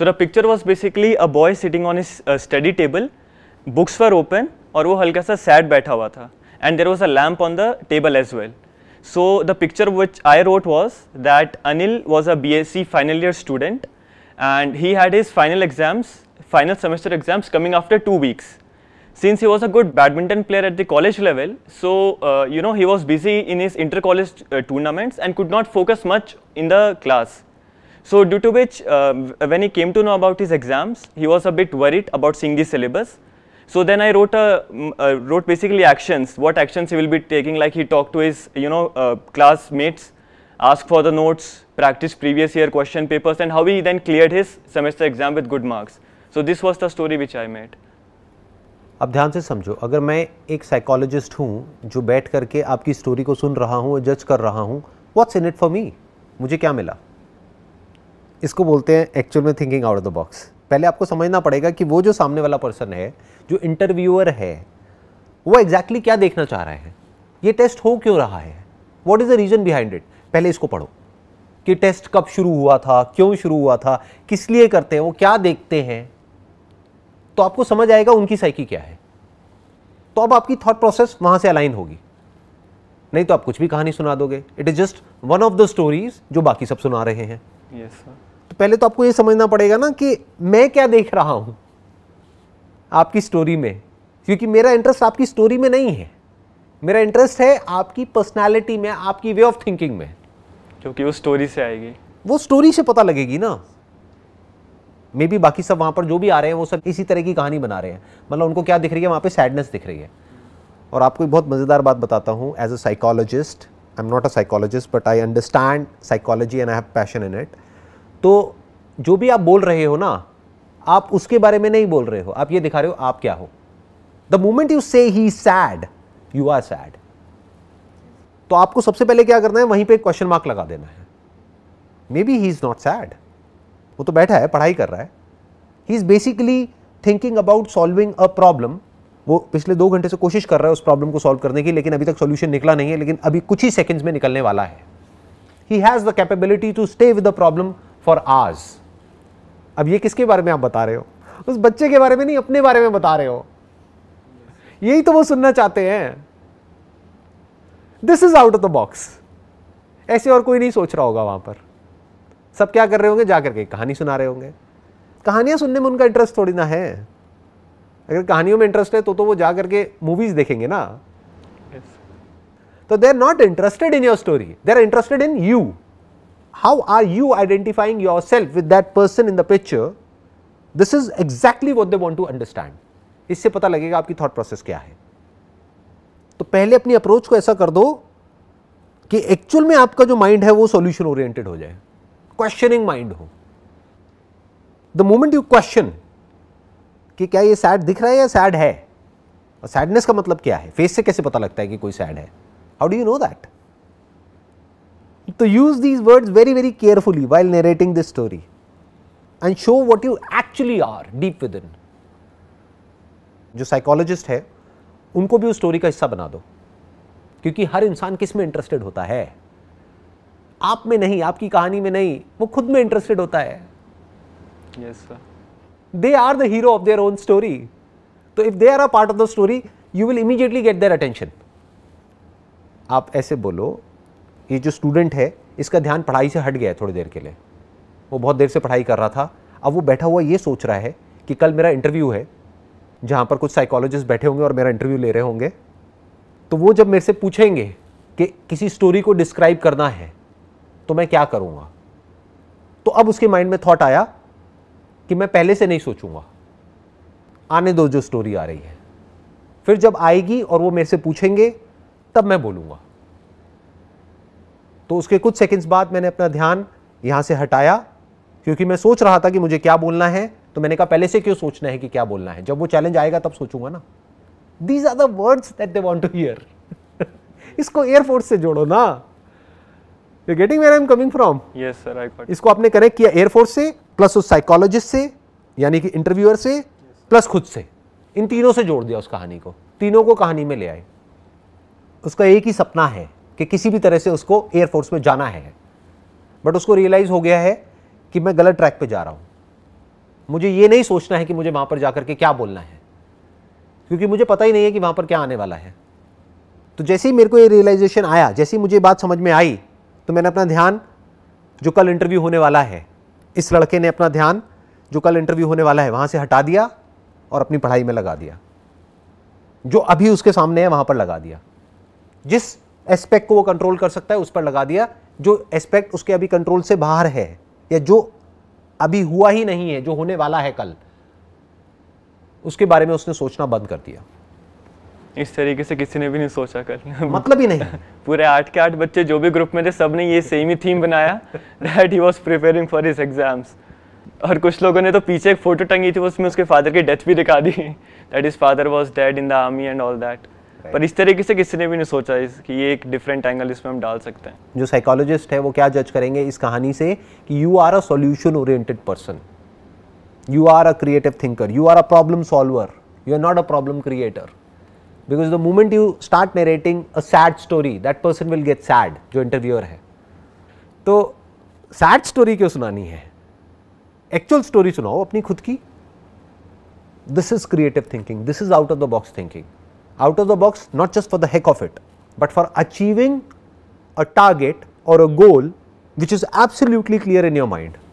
So the picture was basically a boy sitting on his uh, study table, books were open और वो हल्का सा sad बैठा हुआ था and there was a lamp on the table as well. So the picture which I wrote was that Anil was a BSc final year student and he had his final exams, final semester exams coming after two weeks. Since he was a good badminton player at the college level, so uh, you know he was busy in his inter-college uh, tournaments and could not focus much in the class. So due to which, uh, when he came to know about his exams, he was a bit worried about seeing the syllabus. So then I wrote a, mm, uh, wrote basically actions, what actions he will be taking, like he talked to his, you know, uh, classmates, asked for the notes, practiced previous year question papers, and how he then cleared his semester exam with good marks. So this was the story which I made. अब ध्यान से समझो अगर मैं एक psychologist हूँ जो बैठ करके आपकी स्टोरी को सुन रहा हूँ जज कर रहा हूँ what's in it for me मुझे क्या मिला इसको बोलते हैं एक्चुअल में thinking out of the box पहले आपको समझना पड़ेगा कि वो जो सामने वाला पर्सन है जो इंटरव्यूअर है वो एग्जैक्टली exactly क्या देखना चाह रहे हैं ये टेस्ट हो क्यों रहा है what is the reason behind it पहले इसको पढ़ो कि टेस्ट कब शुरू हुआ था क्यों शुरू हुआ था किस लिए करते हैं वो क्या देखते हैं तो आपको समझ आएगा उनकी साइकी क्या है तो अब आपकी थॉट प्रोसेस वहां से अलाइन होगी नहीं तो आप कुछ भी कहानी सुना दोगे it is just one of the stories जो बाकी सब सुना रहे हैं yes, तो पहले तो आपको ये समझना पड़ेगा ना कि मैं क्या देख रहा हूँ आपकी स्टोरी में क्योंकि मेरा इंटरेस्ट आपकी स्टोरी में नहीं है मेरा इंटरेस्ट है आपकी पर्सनालिटी में आपकी वे ऑफ थिंकिंग में क्योंकि वो स्टोरी से आएगी वो स्टोरी से पता लगेगी ना मे बी बाकी सब वहां पर जो भी आ रहे हैं वो सब इसी तरह की कहानी बना रहे हैं मतलब उनको क्या दिख रही है वहाँ पे सैडनेस दिख रही है और आपको एक बहुत मज़ेदार बात बताता हूँ as a psychologist I am not a psychologist but I understand psychology and I have passion in it तो जो भी आप बोल रहे हो ना आप उसके बारे में नहीं बोल रहे हो आप ये दिखा रहे हो आप क्या हो the moment you say he sad you are sad तो आपको सबसे पहले क्या करना है वहीं पे क्वेश्चन मार्क लगा देना है maybe he is not sad वो तो बैठा है पढ़ाई कर रहा है he is basically thinking about solving a problem वो पिछले दो घंटे से कोशिश कर रहा है उस प्रॉब्लम को सॉल्व करने की लेकिन अभी तक सोल्यूशन निकला नहीं है लेकिन अभी कुछ ही सेकेंड्स में निकलने वाला है he has the capability to stay with the problem for आज अब ये किसके बारे में आप बता रहे हो उस बच्चे के बारे में नहीं अपने बारे में बता रहे हो यही तो वो सुनना चाहते हैं this is out of the box ऐसे और कोई नहीं सोच रहा होगा वहां पर सब क्या कर रहे होंगे जाकर के कहानी सुना रहे होंगे कहानियां सुनने में उनका इंटरेस्ट थोड़ी ना है अगर कहानियों में इंटरेस्ट है तो तो वो जा करके मूवीज देखेंगे ना तो they are not interested in your story they are interested in you are you identifying yourself with that person in the picture this is exactly what they want to understand इससे पता लगेगा आपकी thought process क्या है तो पहले अपनी approach को ऐसा कर दो कि एक्चुअल में आपका जो माइंड है वो सॉल्यूशन ओरिएंटेड हो जाए क्वेश्चनिंग माइंड हो द मोमेंट यू क्वेश्चन कि क्या ये सैड दिख रहा है या सैड है और सैडनेस का मतलब क्या है फेस से कैसे पता लगता है कि कोई सैड है how do you know that तो use these words very very carefully while narrating this story and show what you actually are deep within जो साइकोलॉजिस्ट है उनको भी उस स्टोरी का हिस्सा बना दो क्योंकि हर इंसान किस में इंटरेस्टेड होता है आप में नहीं आपकी कहानी में नहीं वो खुद में इंटरेस्टेड होता है yes yes, sir they are the hero of their own story. तो if they are a part of the story you will immediately get their attention आप ऐसे बोलो ये जो स्टूडेंट है इसका ध्यान पढ़ाई से हट गया है थोड़ी देर के लिए वो बहुत देर से पढ़ाई कर रहा था अब वो बैठा हुआ ये सोच रहा है कि कल मेरा इंटरव्यू है जहाँ पर कुछ साइकोलॉजिस्ट बैठे होंगे और मेरा इंटरव्यू ले रहे होंगे तो वो जब मेरे से पूछेंगे कि किसी स्टोरी को डिस्क्राइब करना है तो मैं क्या करूँगा तो अब उसके माइंड में थॉट आया कि मैं पहले से नहीं सोचूंगा आने दो जो स्टोरी आ रही है फिर जब आएगी और वो मेरे से पूछेंगे तब मैं बोलूंगा तो उसके कुछ सेकंड्स बाद मैंने अपना ध्यान यहां से हटाया क्योंकि मैं सोच रहा था कि मुझे क्या बोलना है तो मैंने कहा पहले से क्यों सोचना है कि क्या बोलना है जब वो चैलेंज आएगा तब सोचूंगा ना these are the words that they want to hear इसको एयरफोर्स से जोड़ो ना you getting where I am coming from yes sir I इसको आपने कनेक्ट किया एयरफोर्स से प्लस उस साइकोलॉजिस्ट से यानी कि इंटरव्यूअर से प्लस खुद से इन तीनों से जोड़ दिया उस कहानी को तीनों को कहानी में ले आए उसका एक ही सपना है कि किसी भी तरह से उसको एयरफोर्स में जाना है बट उसको रियलाइज़ हो गया है कि मैं गलत ट्रैक पे जा रहा हूँ मुझे ये नहीं सोचना है कि मुझे वहाँ पर जाकर के क्या बोलना है क्योंकि मुझे पता ही नहीं है कि वहाँ पर क्या आने वाला है तो जैसे ही मेरे को ये रियलाइजेशन आया जैसे ही मुझे बात समझ में आई तो मैंने अपना ध्यान जो कल इंटरव्यू होने वाला है इस लड़के ने अपना ध्यान जो कल इंटरव्यू होने वाला है वहां से हटा दिया और अपनी पढ़ाई में लगा दिया जो अभी उसके सामने है वहां पर लगा दिया जिस एस्पेक्ट को वो कंट्रोल कर सकता है उस पर लगा दिया जो एस्पेक्ट उसके अभी कंट्रोल से बाहर है या जो अभी हुआ ही नहीं है जो होने वाला है कल उसके बारे में उसने सोचना बंद कर दिया इस तरीके से किसी ने भी नहीं सोचा कर मतलब ही नहीं पूरे आठ के आठ बच्चे जो भी ग्रुप में थे सब ने ये सेम ही थीम बनाया that he was preparing for his exams और कुछ लोगों ने तो पीछे एक फोटो टंगी थी उसमें उसके फादर की डेथ भी दिखा दी that is father was dead in the army and all that पर इस तरीके से किसी ने भी नहीं सोचा इस कि ये एक डिफरेंट एंगल इसमें हम डाल सकते हैं जो साइकोलॉजिस्ट है वो क्या जज करेंगे इस कहानी से कि you are a solution oriented person you are a creative thinker you are a problem solver you are not a problem creator because the moment you start narrating a sad story that person will get sad जो interviewer है तो sad story क्यों सुनानी है actual story सुनाओ अपनी खुद की this is creative thinking this is out of the box thinking out of the box not just for the heck of it but for achieving a target or a goal which is absolutely clear in your mind